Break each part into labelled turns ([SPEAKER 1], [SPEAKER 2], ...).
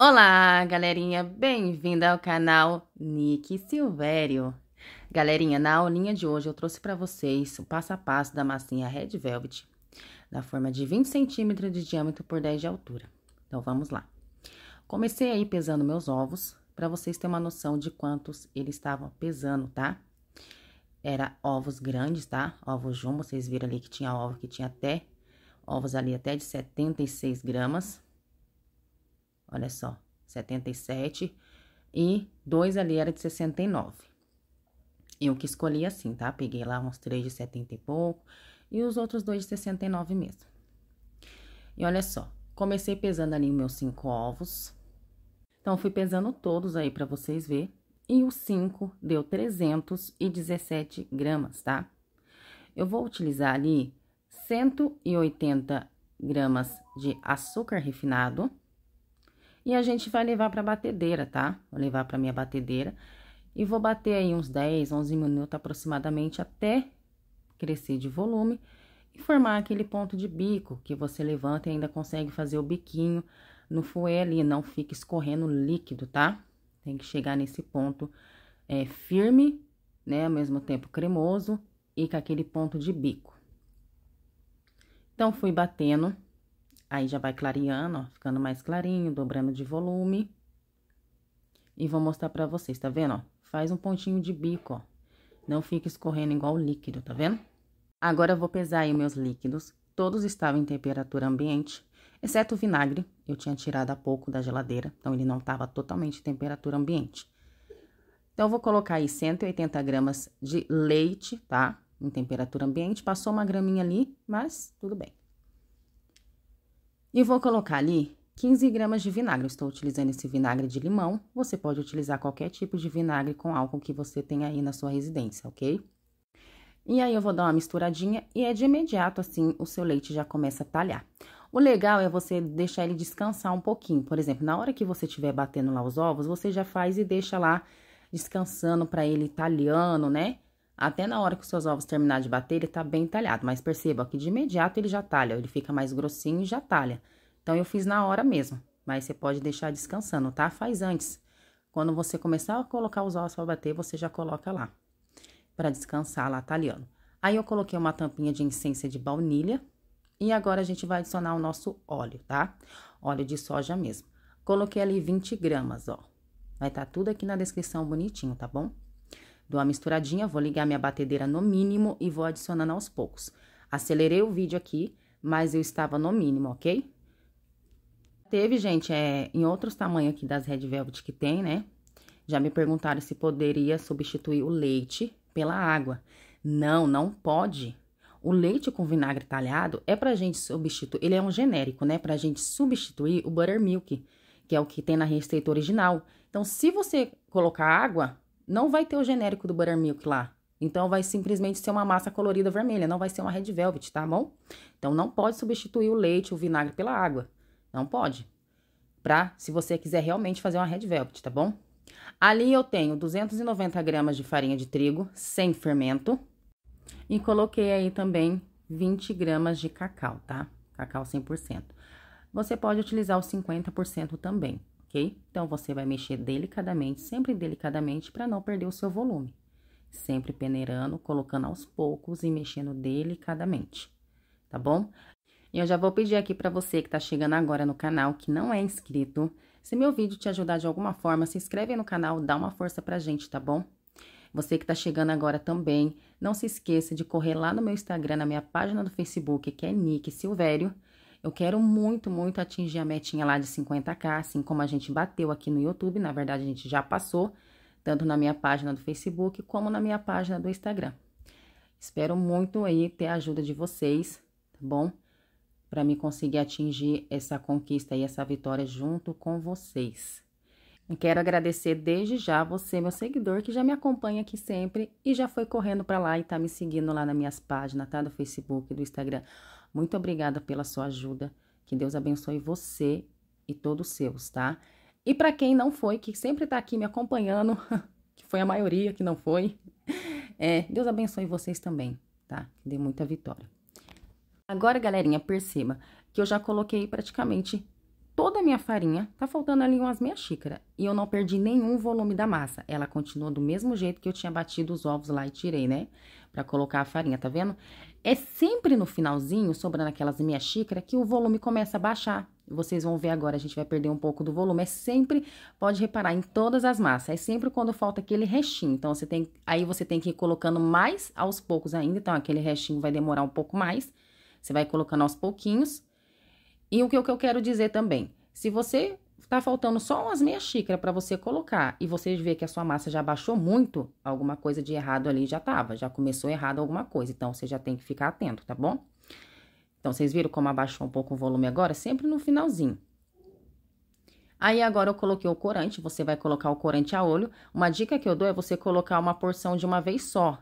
[SPEAKER 1] Olá, galerinha, bem-vinda ao canal Nick Silvério. Galerinha, na aulinha de hoje eu trouxe para vocês o passo a passo da massinha Red Velvet, na forma de 20 centímetros de diâmetro por 10 de altura. Então, vamos lá. Comecei aí pesando meus ovos, para vocês terem uma noção de quantos eles estavam pesando, tá? Era ovos grandes, tá? Ovos jumbo, vocês viram ali que tinha ovo que tinha até, ovos ali até de 76 gramas. Olha só, 77 e dois ali era de 69. Eu que escolhi assim, tá? Peguei lá uns três de 70 e pouco e os outros dois de 69 mesmo. E olha só, comecei pesando ali os meus cinco ovos. Então, fui pesando todos aí para vocês ver. E os 5 deu 317 gramas, tá? Eu vou utilizar ali 180 gramas de açúcar refinado, e a gente vai levar pra batedeira, tá? Vou levar pra minha batedeira. E vou bater aí uns 10, 11 minutos aproximadamente até crescer de volume e formar aquele ponto de bico que você levanta e ainda consegue fazer o biquinho no fuê ali, não fica escorrendo líquido, tá? Tem que chegar nesse ponto é, firme, né? Ao mesmo tempo cremoso e com aquele ponto de bico. Então, fui batendo Aí já vai clareando, ó, ficando mais clarinho, dobrando de volume. E vou mostrar pra vocês, tá vendo, ó? Faz um pontinho de bico, ó. Não fica escorrendo igual líquido, tá vendo? Agora eu vou pesar aí meus líquidos. Todos estavam em temperatura ambiente, exceto o vinagre. Eu tinha tirado há pouco da geladeira, então ele não estava totalmente em temperatura ambiente. Então, eu vou colocar aí 180 gramas de leite, tá? Em temperatura ambiente. Passou uma graminha ali, mas tudo bem. E vou colocar ali 15 gramas de vinagre. Eu estou utilizando esse vinagre de limão. Você pode utilizar qualquer tipo de vinagre com álcool que você tem aí na sua residência, ok? E aí eu vou dar uma misturadinha e é de imediato assim o seu leite já começa a talhar. O legal é você deixar ele descansar um pouquinho. Por exemplo, na hora que você estiver batendo lá os ovos, você já faz e deixa lá descansando para ele talhando, né? Até na hora que os seus ovos terminar de bater, ele tá bem talhado. Mas perceba que de imediato ele já talha, ele fica mais grossinho e já talha. Então, eu fiz na hora mesmo, mas você pode deixar descansando, tá? Faz antes. Quando você começar a colocar os ovos para bater, você já coloca lá, para descansar lá talhando. Aí, eu coloquei uma tampinha de essência de baunilha e agora a gente vai adicionar o nosso óleo, tá? Óleo de soja mesmo. Coloquei ali 20 gramas, ó. Vai estar tá tudo aqui na descrição bonitinho, tá bom? Dou uma misturadinha, vou ligar minha batedeira no mínimo e vou adicionando aos poucos. Acelerei o vídeo aqui, mas eu estava no mínimo, ok? Teve, gente, é, em outros tamanhos aqui das Red Velvet que tem, né? Já me perguntaram se poderia substituir o leite pela água. Não, não pode. O leite com vinagre talhado é pra gente substituir, ele é um genérico, né? Pra gente substituir o buttermilk, que é o que tem na receita original. Então, se você colocar água, não vai ter o genérico do buttermilk lá. Então, vai simplesmente ser uma massa colorida vermelha, não vai ser uma red velvet, tá bom? Então, não pode substituir o leite, o vinagre pela água. Não pode. Pra, se você quiser realmente fazer uma red velvet, tá bom? Ali eu tenho 290 gramas de farinha de trigo sem fermento. E coloquei aí também 20 gramas de cacau, tá? Cacau 100%. Você pode utilizar o 50% também ok? Então, você vai mexer delicadamente, sempre delicadamente, para não perder o seu volume. Sempre peneirando, colocando aos poucos e mexendo delicadamente, tá bom? E eu já vou pedir aqui para você que está chegando agora no canal, que não é inscrito, se meu vídeo te ajudar de alguma forma, se inscreve no canal, dá uma força pra gente, tá bom? Você que está chegando agora também, não se esqueça de correr lá no meu Instagram, na minha página do Facebook, que é Nick Silvério, eu quero muito, muito atingir a metinha lá de 50k, assim como a gente bateu aqui no YouTube. Na verdade, a gente já passou, tanto na minha página do Facebook como na minha página do Instagram. Espero muito aí ter a ajuda de vocês, tá bom? Para me conseguir atingir essa conquista e essa vitória junto com vocês. E quero agradecer desde já você, meu seguidor, que já me acompanha aqui sempre e já foi correndo para lá e tá me seguindo lá nas minhas páginas, tá? Do Facebook, do Instagram. Muito obrigada pela sua ajuda. Que Deus abençoe você e todos os seus, tá? E para quem não foi, que sempre está aqui me acompanhando, que foi a maioria que não foi, é, Deus abençoe vocês também, tá? Que dê muita vitória. Agora, galerinha, perceba que eu já coloquei praticamente toda a minha farinha, tá faltando ali umas meia xícara. E eu não perdi nenhum volume da massa. Ela continua do mesmo jeito que eu tinha batido os ovos lá e tirei, né? Pra colocar a farinha, tá vendo? É sempre no finalzinho, sobrando aquelas meia xícara, que o volume começa a baixar. Vocês vão ver agora, a gente vai perder um pouco do volume. É sempre, pode reparar, em todas as massas. É sempre quando falta aquele restinho. Então, você tem, aí você tem que ir colocando mais aos poucos ainda. Então, aquele restinho vai demorar um pouco mais. Você vai colocando aos pouquinhos, e o que eu quero dizer também, se você está faltando só umas meia xícara para você colocar e você vê que a sua massa já baixou muito, alguma coisa de errado ali já tava, já começou errado alguma coisa, então você já tem que ficar atento, tá bom? Então, vocês viram como abaixou um pouco o volume agora? Sempre no finalzinho. Aí, agora eu coloquei o corante, você vai colocar o corante a olho. Uma dica que eu dou é você colocar uma porção de uma vez só,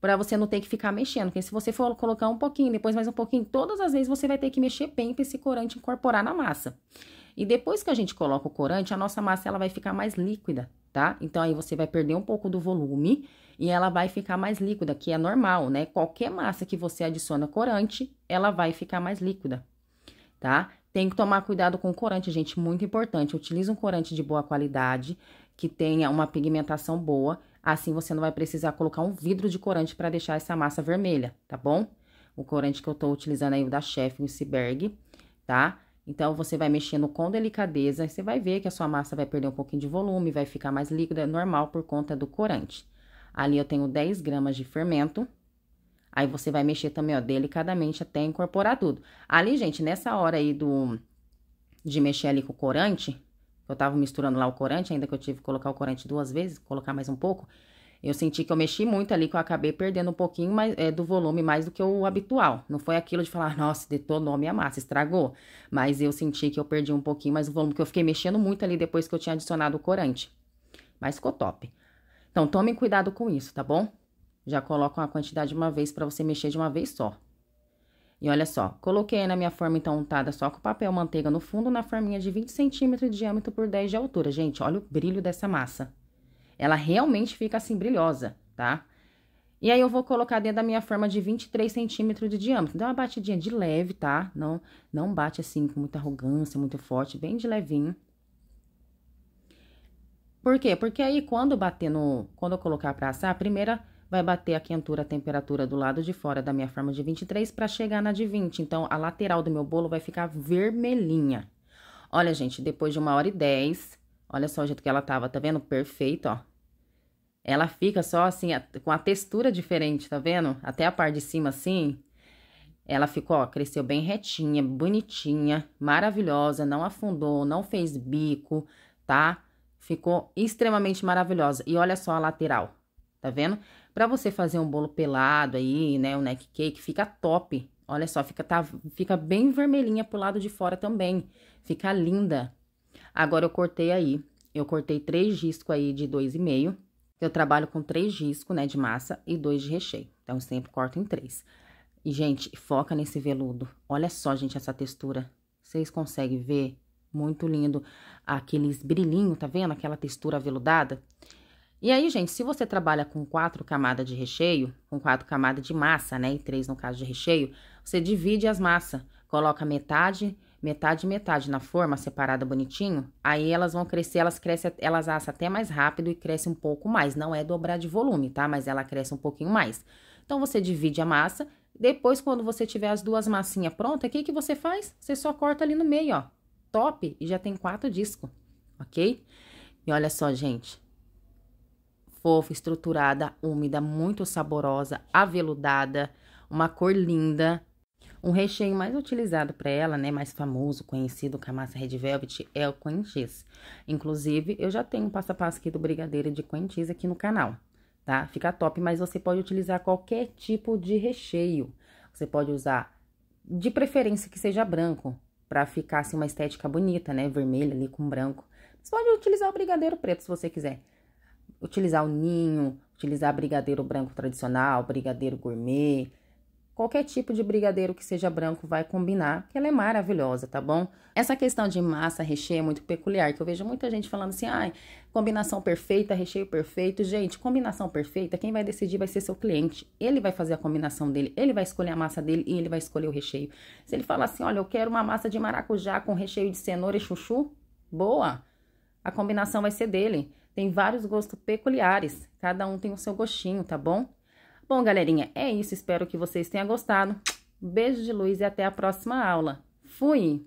[SPEAKER 1] para você não ter que ficar mexendo. Porque se você for colocar um pouquinho, depois mais um pouquinho, todas as vezes você vai ter que mexer bem para esse corante incorporar na massa. E depois que a gente coloca o corante, a nossa massa ela vai ficar mais líquida, tá? Então aí você vai perder um pouco do volume e ela vai ficar mais líquida, que é normal, né? Qualquer massa que você adiciona corante, ela vai ficar mais líquida, tá? Tem que tomar cuidado com o corante, gente, muito importante. Utilize um corante de boa qualidade, que tenha uma pigmentação boa. Assim você não vai precisar colocar um vidro de corante para deixar essa massa vermelha, tá bom? O corante que eu tô utilizando aí, é o da Chef, o Iceberg, tá? Então, você vai mexendo com delicadeza, você vai ver que a sua massa vai perder um pouquinho de volume, vai ficar mais líquida, é normal, por conta do corante. Ali eu tenho 10 gramas de fermento. Aí, você vai mexer também, ó, delicadamente até incorporar tudo. Ali, gente, nessa hora aí do... de mexer ali com o corante, eu tava misturando lá o corante, ainda que eu tive que colocar o corante duas vezes, colocar mais um pouco... Eu senti que eu mexi muito ali, que eu acabei perdendo um pouquinho mais, é, do volume mais do que o habitual. Não foi aquilo de falar, nossa, detonou minha é massa, estragou. Mas eu senti que eu perdi um pouquinho mais o volume, porque eu fiquei mexendo muito ali depois que eu tinha adicionado o corante. Mas ficou top. Então, tomem cuidado com isso, tá bom? Já colocam a quantidade de uma vez para você mexer de uma vez só. E olha só, coloquei na minha forma então untada só com papel manteiga no fundo na forminha de 20 centímetros de diâmetro por 10 de altura. Gente, olha o brilho dessa massa. Ela realmente fica assim brilhosa, tá? E aí eu vou colocar dentro da minha forma de 23 centímetros de diâmetro. Dá uma batidinha de leve, tá? Não, não bate assim com muita arrogância, muito forte, bem de levinho. Por quê? Porque aí quando bater no, quando eu colocar para assar, a primeira vai bater a quentura, a temperatura do lado de fora da minha forma de 23 para chegar na de 20. Então a lateral do meu bolo vai ficar vermelhinha. Olha, gente, depois de uma hora e 10, Olha só o jeito que ela tava, tá vendo? Perfeito, ó. Ela fica só assim, com a textura diferente, tá vendo? Até a parte de cima assim, ela ficou, ó, cresceu bem retinha, bonitinha, maravilhosa, não afundou, não fez bico, tá? Ficou extremamente maravilhosa. E olha só a lateral, tá vendo? Pra você fazer um bolo pelado aí, né, o um neck cake, fica top. Olha só, fica, tá, fica bem vermelhinha pro lado de fora também. Fica linda, Agora eu cortei aí, eu cortei três discos aí de dois e meio. Eu trabalho com três discos, né, de massa e dois de recheio. Então, sempre corto em três. E, gente, foca nesse veludo. Olha só, gente, essa textura. Vocês conseguem ver? Muito lindo. Aqueles brilhinhos, tá vendo? Aquela textura aveludada. E aí, gente, se você trabalha com quatro camadas de recheio, com quatro camadas de massa, né, e três no caso de recheio, você divide as massas, coloca metade metade metade na forma separada bonitinho, aí elas vão crescer, elas crescem, elas assam até mais rápido e cresce um pouco mais. Não é dobrar de volume, tá? Mas ela cresce um pouquinho mais. Então você divide a massa. Depois, quando você tiver as duas massinhas prontas, o que, que você faz? Você só corta ali no meio, ó. Top! E já tem quatro discos, ok? E olha só, gente. Fofa, estruturada, úmida, muito saborosa, aveludada, uma cor linda, um recheio mais utilizado para ela, né, mais famoso, conhecido com a massa Red Velvet, é o cream cheese. Inclusive, eu já tenho um passo a passo aqui do brigadeiro de cream cheese aqui no canal, tá? Fica top, mas você pode utilizar qualquer tipo de recheio. Você pode usar, de preferência, que seja branco, para ficar assim uma estética bonita, né, vermelha ali com branco. Você pode utilizar o brigadeiro preto se você quiser. Utilizar o ninho, utilizar brigadeiro branco tradicional, brigadeiro gourmet, Qualquer tipo de brigadeiro que seja branco vai combinar, que ela é maravilhosa, tá bom? Essa questão de massa, recheio é muito peculiar, que eu vejo muita gente falando assim, ai, combinação perfeita, recheio perfeito. Gente, combinação perfeita, quem vai decidir vai ser seu cliente. Ele vai fazer a combinação dele, ele vai escolher a massa dele e ele vai escolher o recheio. Se ele fala assim, olha, eu quero uma massa de maracujá com recheio de cenoura e chuchu, boa! A combinação vai ser dele. Tem vários gostos peculiares, cada um tem o seu gostinho, tá bom? Bom, galerinha, é isso. Espero que vocês tenham gostado. Beijo de luz e até a próxima aula. Fui!